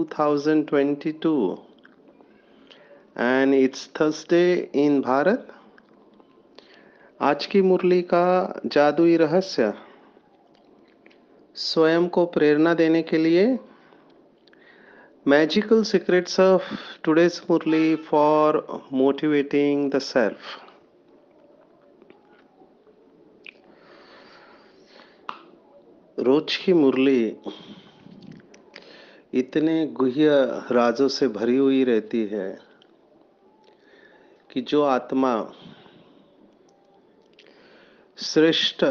2022 and it's Thursday in Bharat आज की मुरली का जादुई रहस्य स्वयं को प्रेरणा देने के लिए magical secrets of today's Murli for motivating the self रोज की मुरली इतने गुह्य राजों से भरी हुई रहती है कि जो आत्मा श्रेष्ठ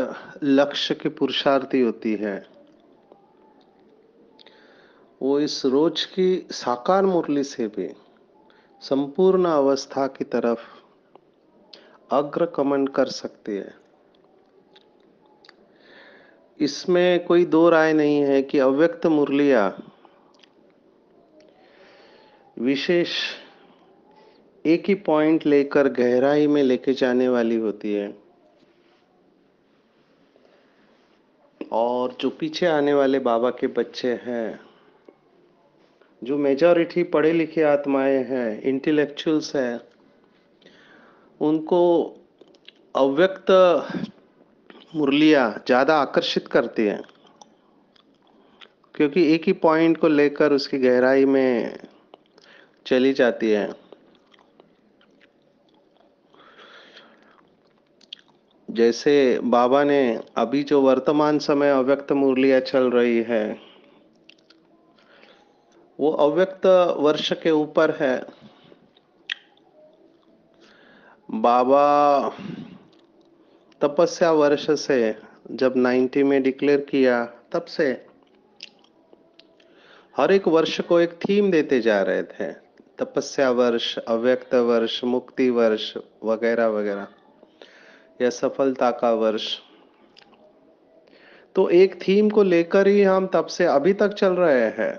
लक्ष्य के पुरुषार्थी होती है वो इस रोज की साकार मुरली से भी संपूर्ण अवस्था की तरफ कमन कर सकती है इसमें कोई दो राय नहीं है कि अव्यक्त मुरलिया विशेष एक ही पॉइंट लेकर गहराई में लेके जाने वाली होती है और जो पीछे आने वाले बाबा के बच्चे हैं जो मेजॉरिटी पढ़े लिखे आत्माएं हैं इंटेलेक्चुअल्स हैं उनको अव्यक्त मुरलिया ज़्यादा आकर्षित करती हैं क्योंकि एक ही पॉइंट को लेकर उसकी गहराई में चली जाती है जैसे बाबा ने अभी जो वर्तमान समय अव्यक्त मुरलिया चल रही है वो अव्यक्त वर्ष के ऊपर है बाबा तपस्या वर्ष से जब 90 में डिक्लेयर किया तब से हर एक वर्ष को एक थीम देते जा रहे थे तपस्या वर्ष अव्यक्त वर्ष मुक्ति वर्ष वगैरह वगैरह या सफलता का वर्ष तो एक थीम को लेकर ही हम तब से अभी तक चल रहे हैं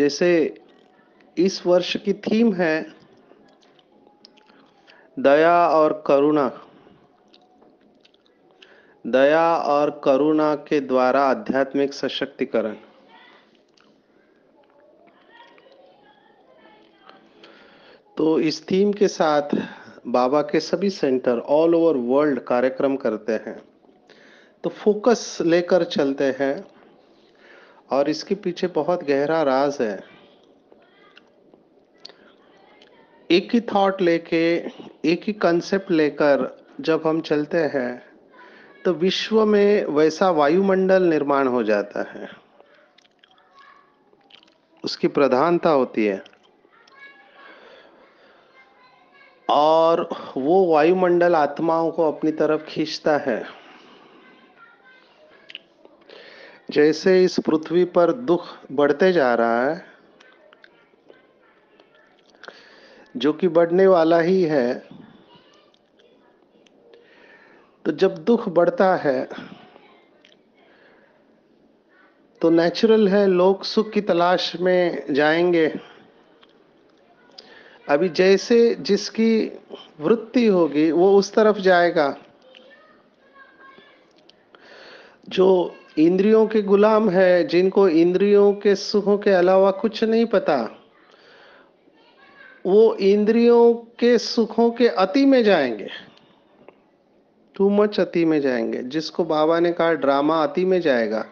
जैसे इस वर्ष की थीम है दया और करुणा दया और करुणा के द्वारा आध्यात्मिक सशक्तिकरण तो इस थीम के साथ बाबा के सभी सेंटर ऑल ओवर वर्ल्ड कार्यक्रम करते हैं तो फोकस लेकर चलते हैं और इसके पीछे बहुत गहरा राज है एक ही थॉट लेके एक ही कंसेप्ट लेकर जब हम चलते हैं तो विश्व में वैसा वायुमंडल निर्माण हो जाता है उसकी प्रधानता होती है और वो वायुमंडल आत्माओं को अपनी तरफ खींचता है जैसे इस पृथ्वी पर दुख बढ़ते जा रहा है जो कि बढ़ने वाला ही है तो जब दुख बढ़ता है तो नेचुरल है लोग सुख की तलाश में जाएंगे अभी जैसे जिसकी वृत्ति होगी वो उस तरफ जाएगा जो इंद्रियों के गुलाम है जिनको इंद्रियों के सुखों के अलावा कुछ नहीं पता वो इंद्रियों के सुखों के अति में जाएंगे टू मच अति में जाएंगे जिसको बाबा ने कहा ड्रामा अति में जाएगा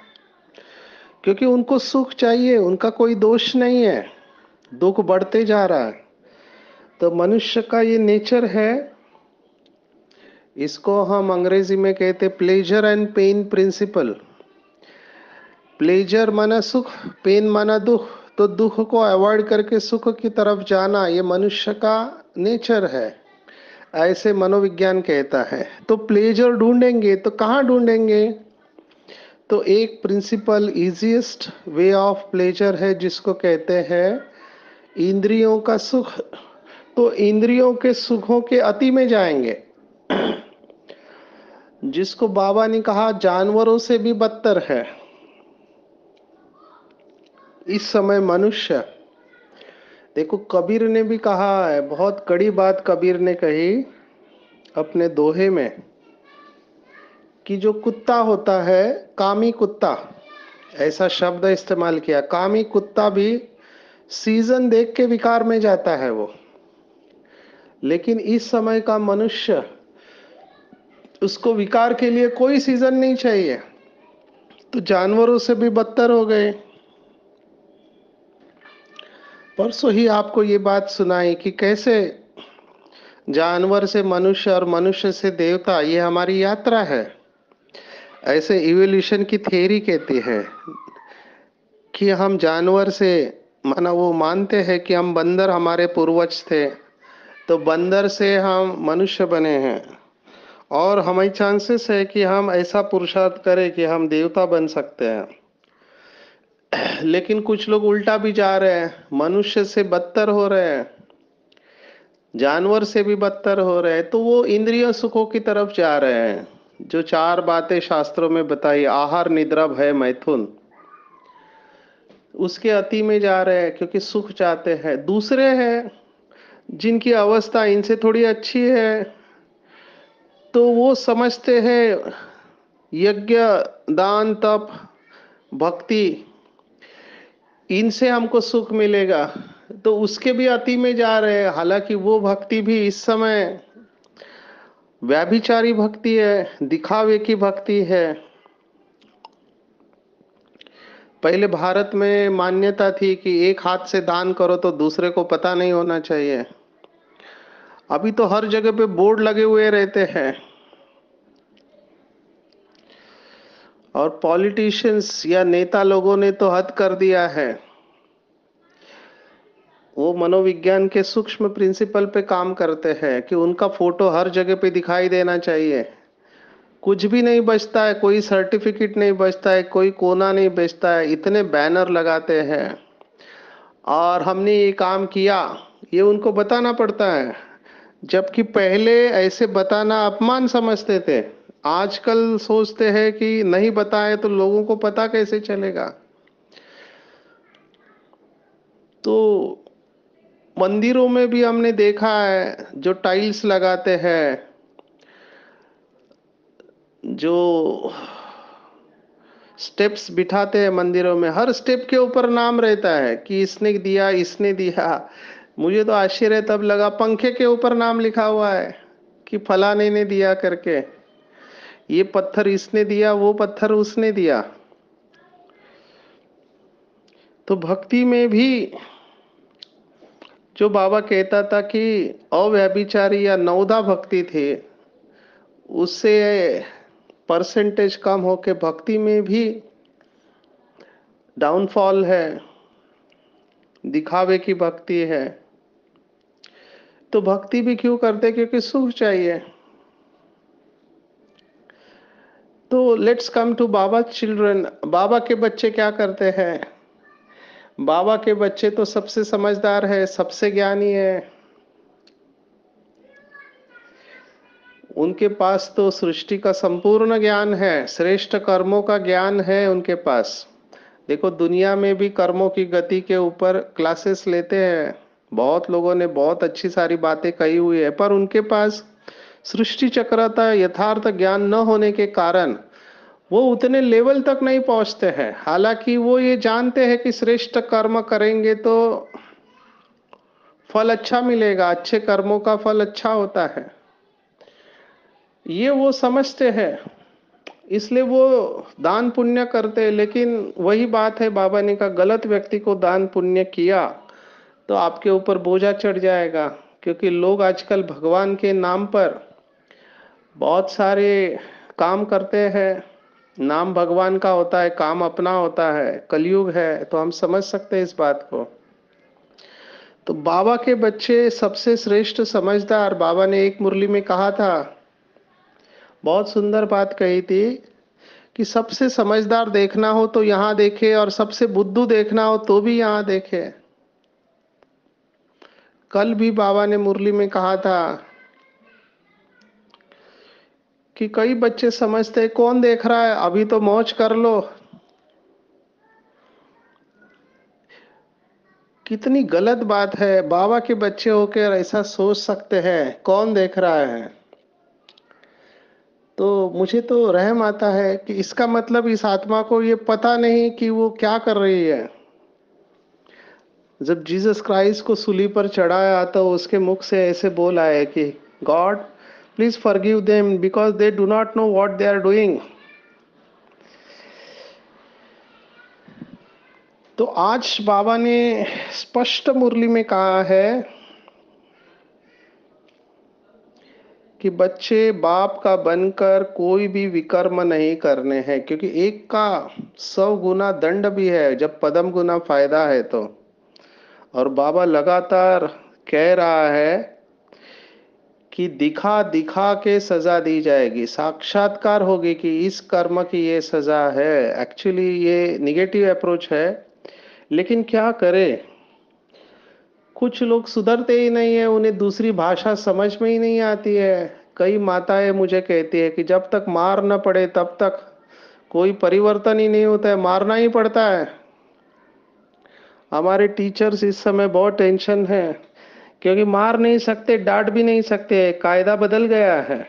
क्योंकि उनको सुख चाहिए उनका कोई दोष नहीं है दुख बढ़ते जा रहा है तो मनुष्य का ये नेचर है इसको हम अंग्रेजी में कहते pleasure and pain principle pleasure माना सुख पेन माना दुख तो दुख को अवॉइड करके सुख की तरफ जाना ये मनुष्य का नेचर है ऐसे मनोविज्ञान कहता है तो प्लेजर ढूंढेंगे तो कहाँ ढूंढेंगे तो एक principle easiest way of pleasure है जिसको कहते हैं इंद्रियों का सुख तो इंद्रियों के सुखों के अति में जाएंगे जिसको बाबा ने कहा जानवरों से भी बदतर है इस समय मनुष्य देखो कबीर ने भी कहा है बहुत कड़ी बात कबीर ने कही अपने दोहे में कि जो कुत्ता होता है कामी कुत्ता ऐसा शब्द इस्तेमाल किया कामी कुत्ता भी सीजन देख के विकार में जाता है वो लेकिन इस समय का मनुष्य उसको विकार के लिए कोई सीजन नहीं चाहिए तो जानवरों से भी बदतर हो गए परसों ही आपको ये बात सुनाई कि कैसे जानवर से मनुष्य और मनुष्य से देवता ये हमारी यात्रा है ऐसे इवोल्यूशन की थ्योरी कहती है कि हम जानवर से माना वो मानते हैं कि हम बंदर हमारे पूर्वज थे तो बंदर से हम मनुष्य बने हैं और हमारी चांसेस है कि हम ऐसा पुरुषार्थ करें कि हम देवता बन सकते हैं लेकिन कुछ लोग उल्टा भी जा रहे हैं मनुष्य से बदतर हो रहे हैं जानवर से भी बदतर हो रहे हैं तो वो इंद्रिय सुखों की तरफ जा रहे हैं जो चार बातें शास्त्रों में बताई आहार निद्रा भय मैथुन उसके अति में जा रहे हैं क्योंकि सुख चाहते हैं दूसरे हैं जिनकी अवस्था इनसे थोड़ी अच्छी है तो वो समझते हैं यज्ञ दान तप भक्ति इनसे हमको सुख मिलेगा तो उसके भी अति में जा रहे हैं हालांकि वो भक्ति भी इस समय व्याभिचारी भक्ति है दिखावे की भक्ति है पहले भारत में मान्यता थी कि एक हाथ से दान करो तो दूसरे को पता नहीं होना चाहिए अभी तो हर जगह पे बोर्ड लगे हुए रहते हैं और पॉलिटिशियंस या नेता लोगों ने तो हद कर दिया है वो मनोविज्ञान के सूक्ष्म प्रिंसिपल पे काम करते हैं कि उनका फोटो हर जगह पे दिखाई देना चाहिए कुछ भी नहीं बचता है कोई सर्टिफिकेट नहीं बचता है कोई कोना नहीं बचता है इतने बैनर लगाते हैं और हमने ये काम किया ये उनको बताना पड़ता है जबकि पहले ऐसे बताना अपमान समझते थे आजकल सोचते हैं कि नहीं बताए तो लोगों को पता कैसे चलेगा तो मंदिरों में भी हमने देखा है जो टाइल्स लगाते हैं जो स्टेप्स बिठाते हैं मंदिरों में हर स्टेप के ऊपर नाम रहता है कि इसने दिया इसने दिया मुझे तो आश्चर्य तब लगा पंखे के ऊपर नाम लिखा हुआ है कि फलाने ने दिया करके ये पत्थर इसने दिया वो पत्थर उसने दिया तो भक्ति में भी जो बाबा कहता था कि अव्यभिचारी या नौदा भक्ति थी उससे परसेंटेज कम हो के भक्ति में भी डाउनफॉल है दिखावे की भक्ति है तो भक्ति भी क्यों करते क्योंकि सुख चाहिए तो let's come to Baba children Baba के बच्चे क्या करते हैं बाबा के बच्चे तो सबसे समझदार है सबसे ज्ञानी है उनके पास तो सृष्टि का संपूर्ण ज्ञान है श्रेष्ठ कर्मों का ज्ञान है उनके पास देखो दुनिया में भी कर्मों की गति के ऊपर क्लासेस लेते हैं बहुत लोगों ने बहुत अच्छी सारी बातें कही हुई है पर उनके पास सृष्टि चक्रता यथार्थ ज्ञान न होने के कारण वो उतने लेवल तक नहीं पहुंचते हैं हालांकि वो ये जानते हैं कि श्रेष्ठ कर्म करेंगे तो फल अच्छा मिलेगा अच्छे कर्मों का फल अच्छा होता है ये वो समझते हैं इसलिए वो दान पुण्य करते हैं लेकिन वही बात है बाबा ने कहा गलत व्यक्ति को दान पुण्य किया तो आपके ऊपर बोझा चढ़ जाएगा क्योंकि लोग आजकल भगवान के नाम पर बहुत सारे काम करते हैं नाम भगवान का होता है काम अपना होता है कलयुग है तो हम समझ सकते हैं इस बात को तो बाबा के बच्चे सबसे श्रेष्ठ समझदार बाबा ने एक मुरली में कहा था बहुत सुंदर बात कही थी कि सबसे समझदार देखना हो तो यहाँ देखे और सबसे बुद्धू देखना हो तो भी यहाँ देखे कल भी बाबा ने मुरली में कहा था कि कई बच्चे समझते कौन देख रहा है अभी तो मौज कर लो कितनी गलत बात है बाबा के बच्चे होकर ऐसा सोच सकते हैं कौन देख रहा है तो मुझे तो रहम आता है कि इसका मतलब इस आत्मा को ये पता नहीं कि वो क्या कर रही है जब जीसस क्राइस्ट को सुली पर चढ़ाया तो उसके मुख से ऐसे बोल आए कि god please forgive them because they do not know what they are doing तो आज बाबा ने स्पष्ट मुरली में कहा है कि बच्चे बाप का बनकर कोई भी विकर्म नहीं करने हैं क्योंकि एक का सौ गुना दंड भी है जब पदम गुना फायदा है तो और बाबा लगातार कह रहा है कि दिखा दिखा के सजा दी जाएगी साक्षात्कार होगी कि इस कर्म की ये सजा है एक्चुअली ये निगेटिव अप्रोच है लेकिन क्या करें कुछ लोग सुधरते ही नहीं है उन्हें दूसरी भाषा समझ में ही नहीं आती है कई माताएं मुझे कहती है कि जब तक मार न पड़े तब तक कोई परिवर्तन ही नहीं होता है मारना ही पड़ता है हमारे टीचर्स इस समय बहुत टेंशन है क्योंकि मार नहीं सकते डांट भी नहीं सकते कायदा बदल गया है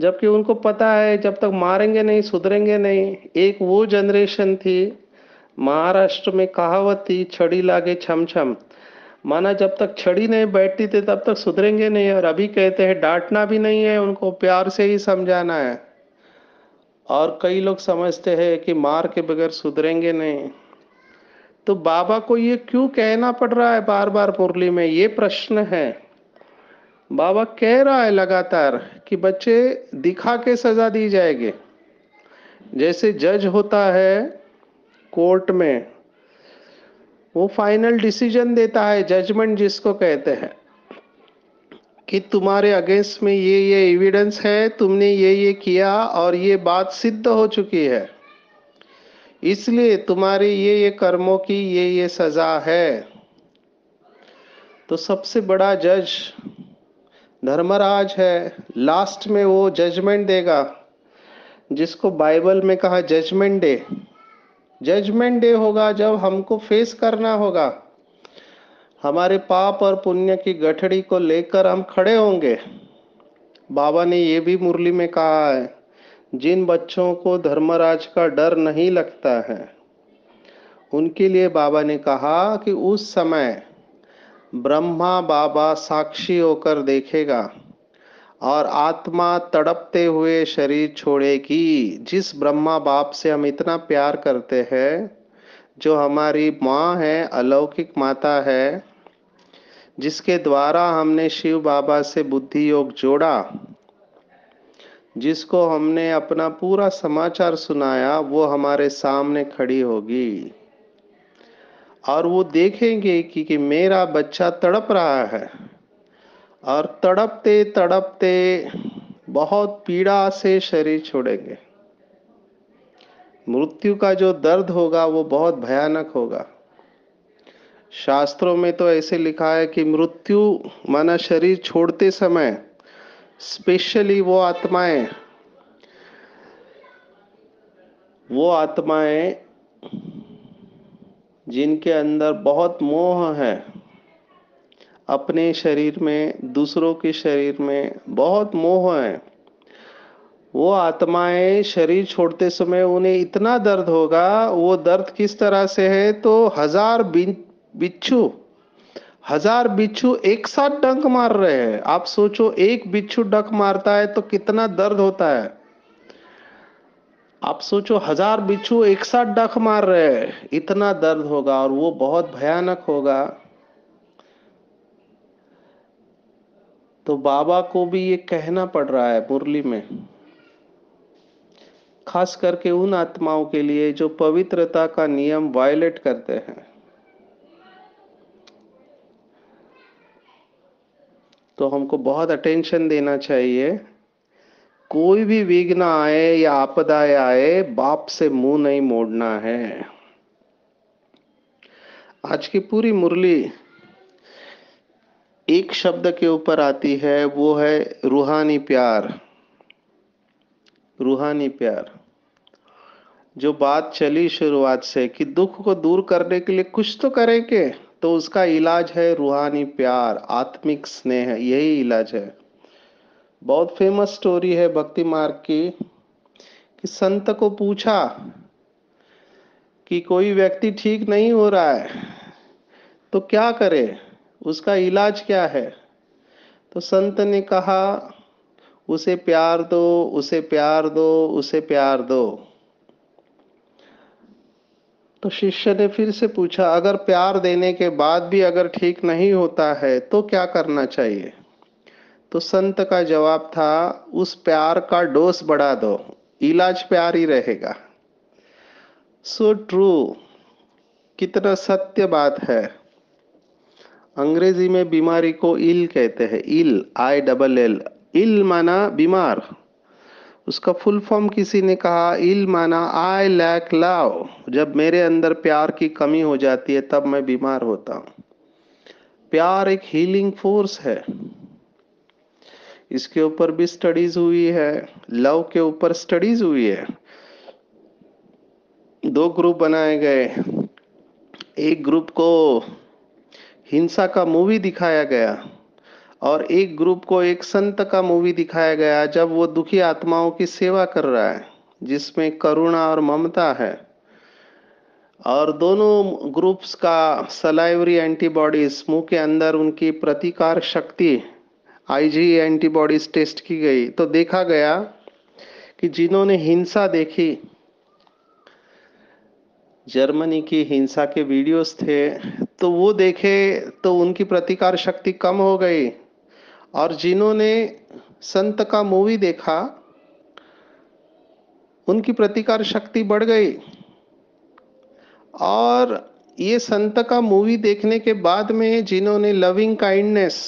जबकि उनको पता है जब तक मारेंगे नहीं सुधरेंगे नहीं एक वो जनरेशन थी महाराष्ट्र में कहावत थी छड़ी लागे छम छम माना जब तक छड़ी नहीं बैठती थी तब तक सुधरेंगे नहीं और अभी कहते हैं डांटना भी नहीं है उनको प्यार से ही समझाना है और कई लोग समझते हैं कि मार के बगैर सुधरेंगे नहीं तो बाबा को ये क्यों कहना पड़ रहा है बार बार पुरली में ये प्रश्न है बाबा कह रहा है लगातार कि बच्चे दिखा के सजा दी जाएगी जैसे जज होता है कोर्ट में वो फाइनल डिसीजन देता है जजमेंट जिसको कहते हैं कि तुम्हारे अगेंस्ट में ये ये एविडेंस है तुमने ये ये किया और ये बात सिद्ध हो चुकी है इसलिए तुम्हारे ये ये कर्मों की ये ये सजा है तो सबसे बड़ा जज धर्मराज है लास्ट में वो जजमेंट देगा जिसको बाइबल में कहा जजमेंट डे जजमेंट डे होगा जब हमको फेस करना होगा हमारे पाप और पुण्य की गठड़ी को लेकर हम खड़े होंगे बाबा ने ये भी मुरली में कहा है जिन बच्चों को धर्मराज का डर नहीं लगता है उनके लिए बाबा ने कहा कि उस समय ब्रह्मा बाबा साक्षी होकर देखेगा और आत्मा तड़पते हुए शरीर छोड़ेगी जिस ब्रह्मा बाप से हम इतना प्यार करते हैं जो हमारी माँ है अलौकिक माता है जिसके द्वारा हमने शिव बाबा से बुद्धि योग जोड़ा जिसको हमने अपना पूरा समाचार सुनाया वो हमारे सामने खड़ी होगी और वो देखेंगे कि, कि मेरा बच्चा तड़प रहा है और तड़पते तड़पते बहुत पीड़ा से शरीर छोड़ेंगे मृत्यु का जो दर्द होगा वो बहुत भयानक होगा शास्त्रों में तो ऐसे लिखा है कि मृत्यु माना शरीर छोड़ते समय स्पेशली वो आत्माएं वो आत्माएं जिनके अंदर बहुत मोह है अपने शरीर में दूसरों के शरीर में बहुत मोह है वो आत्माएं शरीर छोड़ते समय उन्हें इतना दर्द होगा वो दर्द किस तरह से है तो हजार बिच्छू हजार बिच्छू एक साथ डंक मार रहे हैं आप सोचो एक बिच्छू डंक मारता है तो कितना दर्द होता है आप सोचो हजार बिच्छू एक साथ डंक मार रहे हैं इतना दर्द होगा और वो बहुत भयानक होगा तो बाबा को भी ये कहना पड़ रहा है मुरली में खास करके उन आत्माओं के लिए जो पवित्रता का नियम वायलेट करते हैं तो हमको बहुत अटेंशन देना चाहिए कोई भी विघ्न आए या आपदाएं आए बाप से मुंह नहीं मोड़ना है आज की पूरी मुरली एक शब्द के ऊपर आती है वो है रूहानी प्यार रूहानी प्यार जो बात चली शुरुआत से कि दुख को दूर करने के लिए कुछ तो करेंगे तो उसका इलाज है रूहानी प्यार आत्मिक स्नेह यही इलाज है बहुत फेमस स्टोरी है भक्ति मार्ग की कि संत को पूछा कि कोई व्यक्ति ठीक नहीं हो रहा है तो क्या करे उसका इलाज क्या है तो संत ने कहा उसे प्यार दो उसे प्यार दो उसे प्यार दो तो शिष्य ने फिर से पूछा अगर प्यार देने के बाद भी अगर ठीक नहीं होता है तो क्या करना चाहिए तो संत का जवाब था उस प्यार का डोस बढ़ा दो इलाज प्यार ही रहेगा सो so ट्रू कितना सत्य बात है अंग्रेजी में बीमारी को इल कहते हैं इल आई डबल एल इल माना बीमार उसका फुल फॉर्म किसी ने कहा इल माना आई लैक लव जब मेरे अंदर प्यार की कमी हो जाती है तब मैं बीमार होता हूँ प्यार एक हीलिंग फोर्स है इसके ऊपर भी स्टडीज हुई है लव के ऊपर स्टडीज हुई है दो ग्रुप बनाए गए एक ग्रुप को हिंसा का मूवी दिखाया गया और एक ग्रुप को एक संत का मूवी दिखाया गया जब वो दुखी आत्माओं की सेवा कर रहा है जिसमें करुणा और ममता है और दोनों ग्रुप्स का सलाइवरी एंटीबॉडीज मुंह के अंदर उनकी प्रतिकार शक्ति आईजी एंटीबॉडीज टेस्ट की गई तो देखा गया कि जिन्होंने हिंसा देखी जर्मनी की हिंसा के वीडियोस थे तो वो देखे तो उनकी प्रतिकार शक्ति कम हो गई और जिन्होंने संत का मूवी देखा उनकी प्रतिकार शक्ति बढ़ गई और ये संत का मूवी देखने के बाद में जिन्होंने लविंग काइंडनेस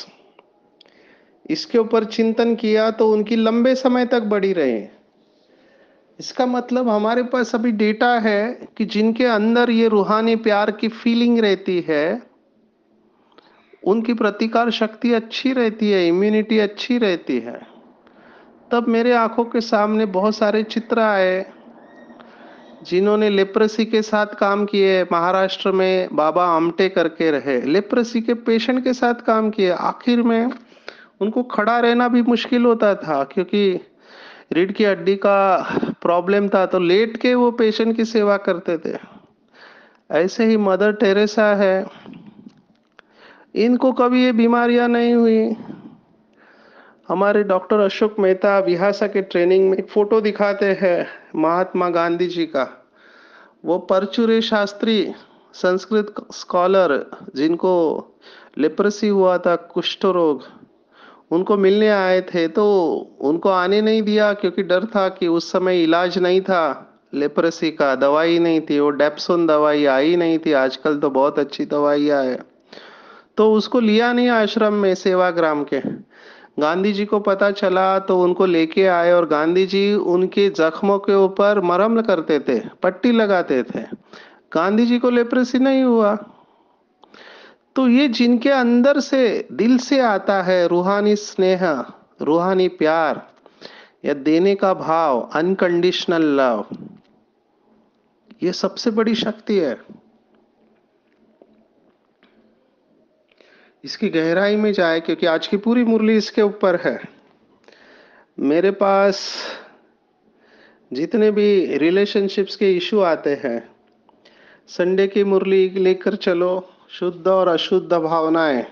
इसके ऊपर चिंतन किया तो उनकी लंबे समय तक बढ़ी रही इसका मतलब हमारे पास अभी डेटा है कि जिनके अंदर ये रूहानी प्यार की फीलिंग रहती है उनकी प्रतिकार शक्ति अच्छी रहती है इम्यूनिटी अच्छी रहती है तब मेरे आंखों के सामने बहुत सारे चित्र आए जिन्होंने लेप्रेसी के साथ काम किए महाराष्ट्र में बाबा आमटे करके रहे लेप्रेसी के पेशेंट के साथ काम किए आखिर में उनको खड़ा रहना भी मुश्किल होता था क्योंकि रीढ़ की हड्डी का प्रॉब्लम था तो लेट के वो पेशेंट की सेवा करते थे ऐसे ही मदर टेरेसा है इनको कभी ये बीमारियां नहीं हुई हमारे डॉक्टर अशोक मेहता विहासा के ट्रेनिंग में एक फोटो दिखाते हैं महात्मा गांधी जी का वो परचुरे शास्त्री संस्कृत स्कॉलर जिनको लेप्रसी हुआ था कुष्ठ रोग उनको मिलने आए थे तो उनको आने नहीं दिया क्योंकि डर था कि उस समय इलाज नहीं था लेप्रेसी का दवाई नहीं थी वो डेप्सोन दवाई आई नहीं थी आजकल तो बहुत अच्छी दवाई आए तो उसको लिया नहीं आश्रम में सेवाग्राम के गांधी जी को पता चला तो उनको लेके आए और गांधी जी उनके जख्मों के ऊपर मरम करते थे पट्टी लगाते थे गांधी जी को लेप्रेसी नहीं हुआ तो ये जिनके अंदर से दिल से आता है रूहानी स्नेह रूहानी प्यार या देने का भाव अनकंडीशनल लव ये सबसे बड़ी शक्ति है इसकी गहराई में जाए क्योंकि आज की पूरी मुरली इसके ऊपर है मेरे पास जितने भी रिलेशनशिप्स के इशू आते हैं संडे की मुरली लेकर चलो शुद्ध और अशुद्ध भावनाएं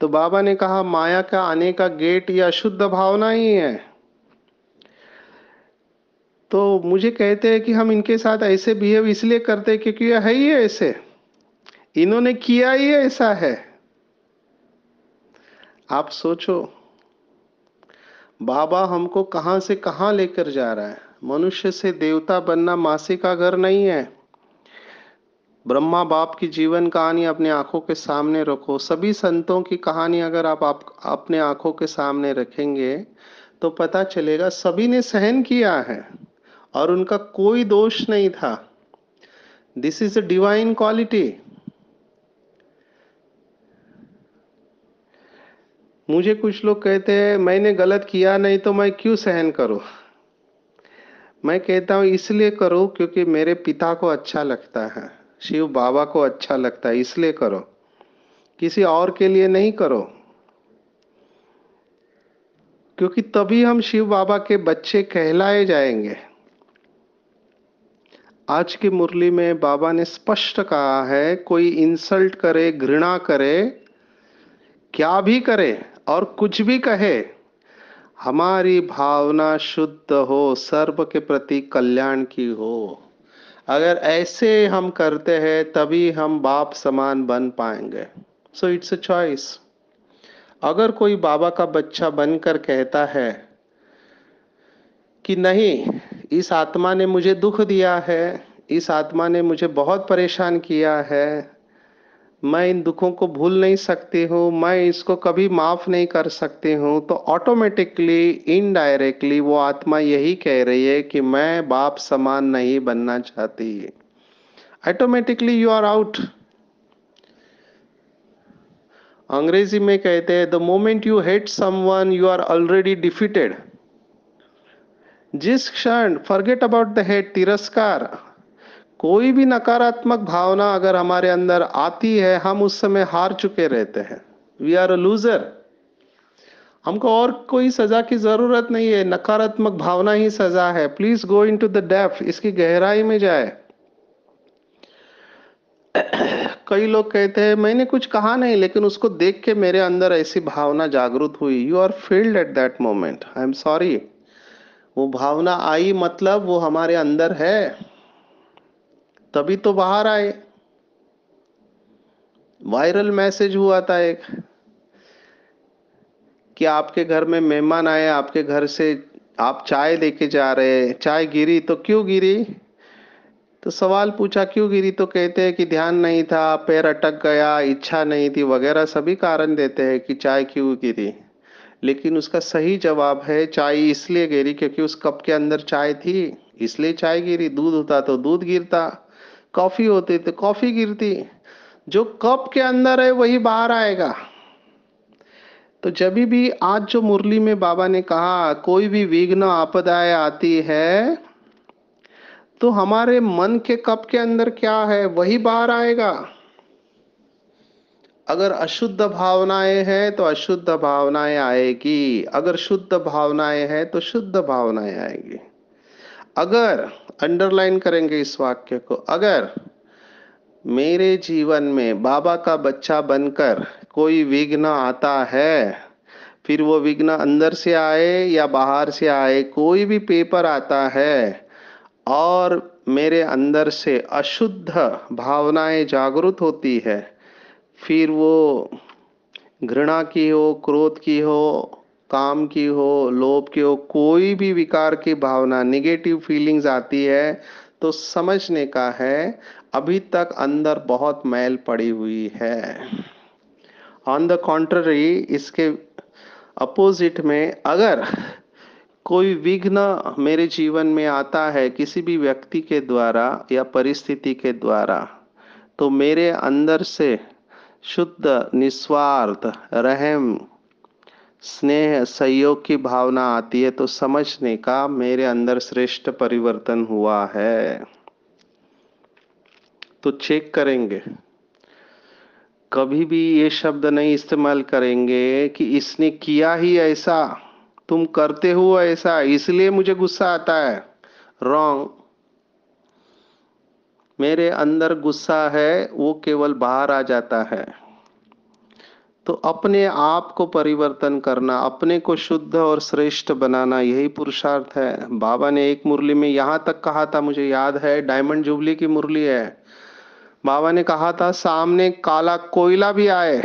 तो बाबा ने कहा माया का आने का गेट या अशुद्ध भावना ही है तो मुझे कहते हैं कि हम इनके साथ ऐसे बिहेव इसलिए करते क्योंकि है ही ऐसे इन्होंने किया ही ऐसा है आप सोचो बाबा हमको कहां से कहां लेकर जा रहा है मनुष्य से देवता बनना मासी का घर नहीं है ब्रह्मा बाप की जीवन कहानी अपने आंखों के सामने रखो सभी संतों की कहानी अगर आप, आप अपने आंखों के सामने रखेंगे तो पता चलेगा सभी ने सहन किया है और उनका कोई दोष नहीं था this is a divine quality मुझे कुछ लोग कहते हैं मैंने गलत किया नहीं तो मैं क्यों सहन करूं मैं कहता हूं इसलिए करो क्योंकि मेरे पिता को अच्छा लगता है शिव बाबा को अच्छा लगता है इसलिए करो किसी और के लिए नहीं करो क्योंकि तभी हम शिव बाबा के बच्चे कहलाए जाएंगे आज की मुरली में बाबा ने स्पष्ट कहा है कोई इंसल्ट करे घृणा करे क्या भी करे और कुछ भी कहे हमारी भावना शुद्ध हो सर्व के प्रति कल्याण की हो अगर ऐसे हम करते हैं तभी हम बाप समान बन पाएंगे सो इट्स अ चॉइस अगर कोई बाबा का बच्चा बनकर कहता है कि नहीं इस आत्मा ने मुझे दुख दिया है इस आत्मा ने मुझे बहुत परेशान किया है मैं इन दुखों को भूल नहीं सकती हूँ मैं इसको कभी माफ नहीं कर सकती हूँ तो ऑटोमेटिकली इनडायरेक्टली वो आत्मा यही कह रही है कि मैं बाप समान नहीं बनना चाहती ऑटोमेटिकली यू आर आउट अंग्रेजी में कहते हैं the moment you hate someone you are already defeated जिस क्षण फॉरगेट अबाउट द हेट तिरस्कार कोई भी नकारात्मक भावना अगर हमारे अंदर आती है हम उस समय हार चुके रहते हैं वी आर अ लूजर हमको और कोई सजा की जरूरत नहीं है नकारात्मक भावना ही सजा है please go in to the depth इसकी गहराई में जाए कई लोग कहते हैं मैंने कुछ कहा नहीं लेकिन उसको देख के मेरे अंदर ऐसी भावना जागृत हुई you are filled at that moment I am sorry वो भावना आई मतलब वो हमारे अंदर है तभी तो बाहर आए वायरल मैसेज हुआ था एक कि आपके घर में मेहमान आए आपके घर से आप चाय लेके जा रहे चाय गिरी तो क्यों गिरी तो सवाल पूछा क्यों गिरी तो कहते हैं कि ध्यान नहीं था पैर अटक गया इच्छा नहीं थी वगैरह सभी कारण देते हैं कि चाय क्यों गिरी लेकिन उसका सही जवाब है चाय इसलिए गिरी क्योंकि उस कप के अंदर चाय थी इसलिए चाय गिरी दूध होता तो दूध गिरता कॉफी होती तो कॉफी गिरती जो कप के अंदर है वही बाहर आएगा तो जब भी आज जो मुरली में बाबा ने कहा कोई भी विघ्न आपदाएं आती है तो हमारे मन के कप के अंदर क्या है वही बाहर आएगा अगर अशुद्ध भावनाएं हैं तो अशुद्ध भावनाएं आएगी अगर शुद्ध भावनाएं हैं तो शुद्ध भावनाएं आएगी अगर अंडरलाइन करेंगे इस वाक्य को अगर मेरे जीवन में बाबा का बच्चा बनकर कोई विघ्न आता है फिर वो विघ्न अंदर से आए या बाहर से आए कोई भी पेपर आता है और मेरे अंदर से अशुद्ध भावनाएं जागृत होती है फिर वो घृणा की हो क्रोध की हो काम की हो लोभ की हो कोई भी विकार की भावना निगेटिव फीलिंग्स आती है तो समझने का है अभी तक अंदर बहुत मैल पड़ी हुई है ऑन द कॉन्ट्ररी इसके अपोजिट में अगर कोई विघ्न मेरे जीवन में आता है किसी भी व्यक्ति के द्वारा या परिस्थिति के द्वारा तो मेरे अंदर से शुद्ध निस्वार्थ रहम स्नेह सहयोग की भावना आती है तो समझने का मेरे अंदर श्रेष्ठ परिवर्तन हुआ है तो चेक करेंगे कभी भी ये शब्द नहीं इस्तेमाल करेंगे कि इसने किया ही ऐसा तुम करते हो ऐसा इसलिए मुझे गुस्सा आता है रॉन्ग मेरे अंदर गुस्सा है वो केवल बाहर आ जाता है तो अपने आप को परिवर्तन करना अपने को शुद्ध और श्रेष्ठ बनाना यही पुरुषार्थ है बाबा ने एक मुरली में यहां तक कहा था मुझे याद है डायमंड जुबली की मुरली है बाबा ने कहा था सामने काला कोयला भी आए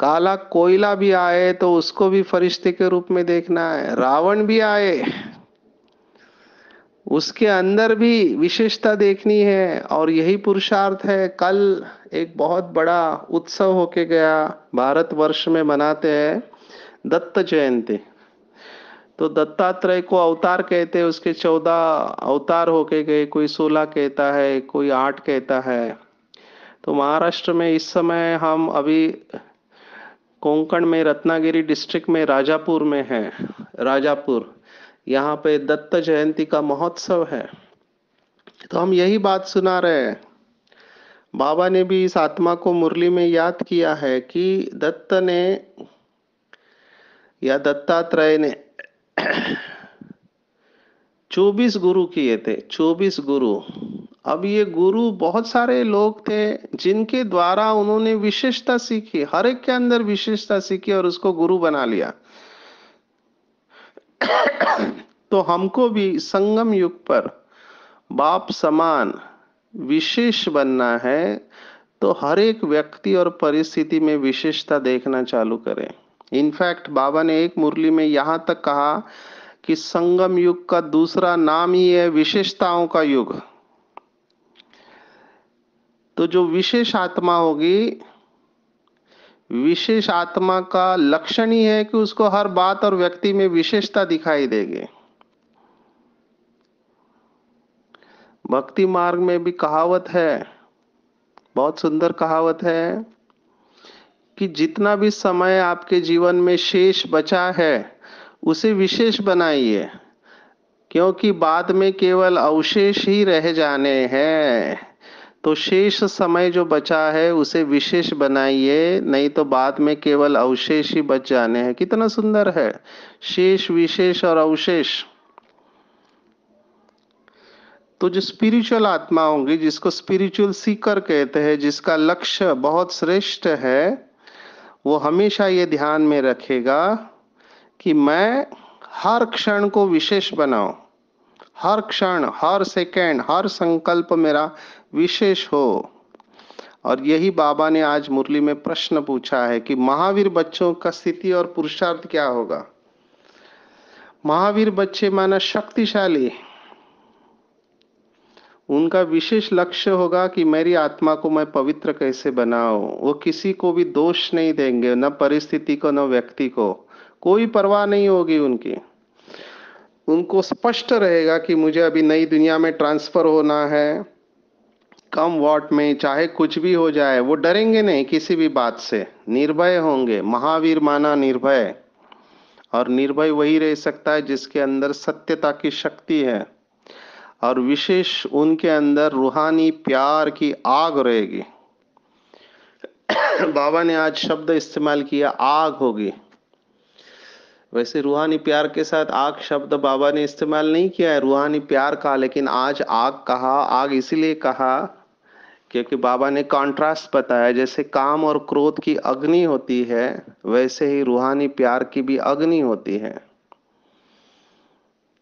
काला कोयला भी आए तो उसको भी फरिश्ते के रूप में देखना है रावण भी आए उसके अंदर भी विशेषता देखनी है और यही पुरुषार्थ है कल एक बहुत बड़ा उत्सव होके गया भारतवर्ष में मनाते हैं दत्त जयंती तो दत्तात्रेय को अवतार कहते हैं उसके चौदह अवतार होके गए कोई सोलह कहता है कोई आठ कहता है तो महाराष्ट्र में इस समय हम अभी कोंकण में रत्नागिरी डिस्ट्रिक्ट में राजापुर में हैं राजापुर यहाँ पे दत्त जयंती का महोत्सव है तो हम यही बात सुना रहे हैं बाबा ने भी इस आत्मा को मुरली में याद किया है कि दत्त ने या दत्तात्रेय ने 24 गुरु किए थे 24 गुरु अब ये गुरु बहुत सारे लोग थे जिनके द्वारा उन्होंने विशेषता सीखी हर एक के अंदर विशेषता सीखी और उसको गुरु बना लिया तो हमको भी संगम युग पर बाप समान विशेष बनना है तो हर एक व्यक्ति और परिस्थिति में विशेषता देखना चालू करें इनफैक्ट बाबा ने एक मुरली में यहां तक कहा कि संगम युग का दूसरा नाम ही है विशेषताओं का युग तो जो विशेष आत्मा होगी विशेष आत्मा का लक्षण ही है कि उसको हर बात और व्यक्ति में विशेषता दिखाई देगी भक्ति मार्ग में भी कहावत है बहुत सुंदर कहावत है कि जितना भी समय आपके जीवन में शेष बचा है उसे विशेष बनाइए क्योंकि बाद में केवल अवशेष ही रह जाने हैं तो शेष समय जो बचा है उसे विशेष बनाइए नहीं तो बाद में केवल अवशेष ही बच जाने हैं कितना सुंदर है शेष विशेष और अवशेष तो जो स्पिरिचुअल आत्मा होंगी जिसको स्पिरिचुअल सीकर कहते हैं जिसका लक्ष्य बहुत श्रेष्ठ है वो हमेशा ये ध्यान में रखेगा कि मैं हर क्षण को विशेष बनाऊं हर क्षण हर सेकंड, हर संकल्प मेरा विशेष हो और यही बाबा ने आज मुरली में प्रश्न पूछा है कि महावीर बच्चों का स्थिति और पुरुषार्थ क्या होगा महावीर बच्चे माना शक्तिशाली उनका विशेष लक्ष्य होगा कि मेरी आत्मा को मैं पवित्र कैसे बनाऊं वो किसी को भी दोष नहीं देंगे न परिस्थिति को न व्यक्ति को कोई परवाह नहीं होगी उनकी उनको स्पष्ट रहेगा कि मुझे अभी नई दुनिया में ट्रांसफ़र होना है कम वॉट में चाहे कुछ भी हो जाए वो डरेंगे नहीं किसी भी बात से निर्भय होंगे महावीर माना निर्भय और निर्भय वही रह सकता है जिसके अंदर सत्यता की शक्ति है और विशेष उनके अंदर रूहानी प्यार की आग रहेगी बाबा ने आज शब्द इस्तेमाल किया आग होगी वैसे रूहानी प्यार के साथ आग शब्द बाबा ने इस्तेमाल नहीं किया है रूहानी प्यार कहा लेकिन आज आग कहा आग इसीलिए कहा क्योंकि बाबा ने कॉन्ट्रास्ट बताया जैसे काम और क्रोध की अग्नि होती है वैसे ही रूहानी प्यार की भी अग्नि होती है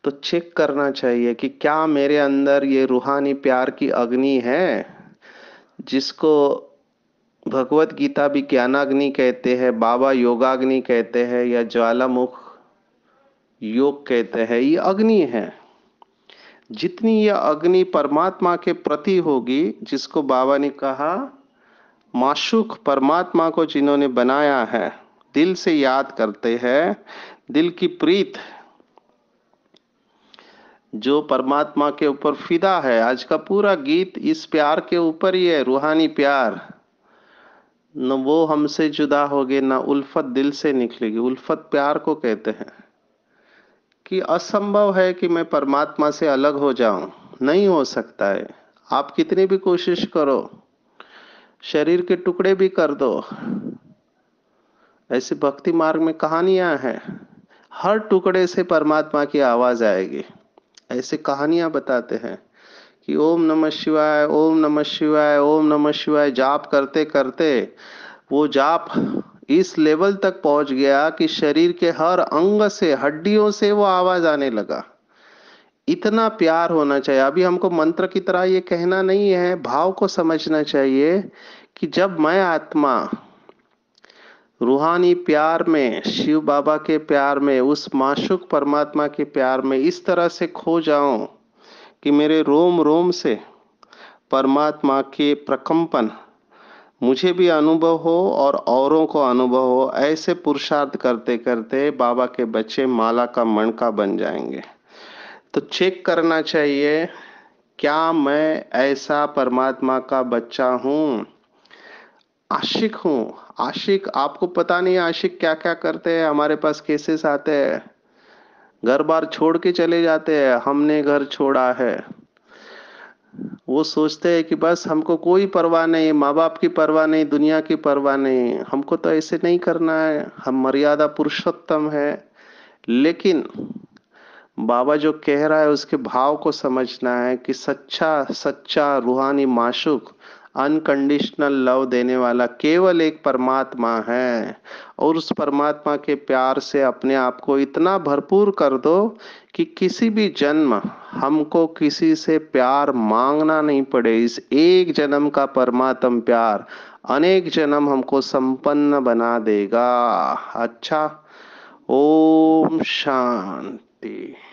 तो चेक करना चाहिए कि क्या मेरे अंदर ये रूहानी प्यार की अग्नि है जिसको भगवत गीता भी ज्ञानाग्नि कहते हैं बाबा योगाग्नि कहते हैं या ज्वालामुख योग कहते हैं ये अग्नि है जितनी यह अग्नि परमात्मा के प्रति होगी जिसको बाबा ने कहा माशुक परमात्मा को जिन्होंने बनाया है दिल से याद करते हैं दिल की प्रीत जो परमात्मा के ऊपर फिदा है आज का पूरा गीत इस प्यार के ऊपर ही है रूहानी प्यार न वो हमसे जुदा हो गए ना उल्फत दिल से निकलेगी उल्फत प्यार को कहते हैं कि असंभव है कि मैं परमात्मा से अलग हो जाऊं नहीं हो सकता है आप कितनी भी कोशिश करो शरीर के टुकड़े भी कर दो ऐसे भक्ति मार्ग में कहानियां हैं हर टुकड़े से परमात्मा की आवाज आएगी ऐसे कहानियां बताते हैं कि ओम नमः शिवाय ओम नमः शिवाय ओम नमः शिवाय जाप करते करते वो जाप इस लेवल तक पहुंच गया कि शरीर के हर अंग से हड्डियों से वो आवाज आने लगा इतना प्यार होना चाहिए अभी हमको मंत्र की तरह ये कहना नहीं है भाव को समझना चाहिए कि जब मैं आत्मा रूहानी प्यार में शिव बाबा के प्यार में उस माशुक परमात्मा के प्यार में इस तरह से खो जाऊं कि मेरे रोम रोम से परमात्मा के प्रकम्पन मुझे भी अनुभव हो और औरों को अनुभव हो ऐसे पुरुषार्थ करते करते बाबा के बच्चे माला का मणका बन जाएंगे तो चेक करना चाहिए क्या मैं ऐसा परमात्मा का बच्चा हूँ आशिक हूँ आशिक आपको पता नहीं आशिक क्या क्या करते हैं हमारे पास केसेस आते हैं घर बार छोड़ के चले जाते हैं हमने घर छोड़ा है वो सोचते हैं कि बस हमको कोई परवाह नहीं माँ बाप की परवाह नहीं दुनिया की परवाह नहीं हमको तो ऐसे नहीं करना है हम मर्यादा पुरुषोत्तम है लेकिन बाबा जो कह रहा है उसके भाव को समझना है कि सच्चा सच्चा रूहानी माशुक अनकंडीशनल लव देने वाला केवल एक परमात्मा है और उस परमात्मा के प्यार से अपने आप को इतना भरपूर कर दो कि किसी भी जन्म हमको किसी से प्यार मांगना नहीं पड़े इस एक जन्म का परमात्म प्यार अनेक जन्म हमको संपन्न बना देगा अच्छा ओम शांति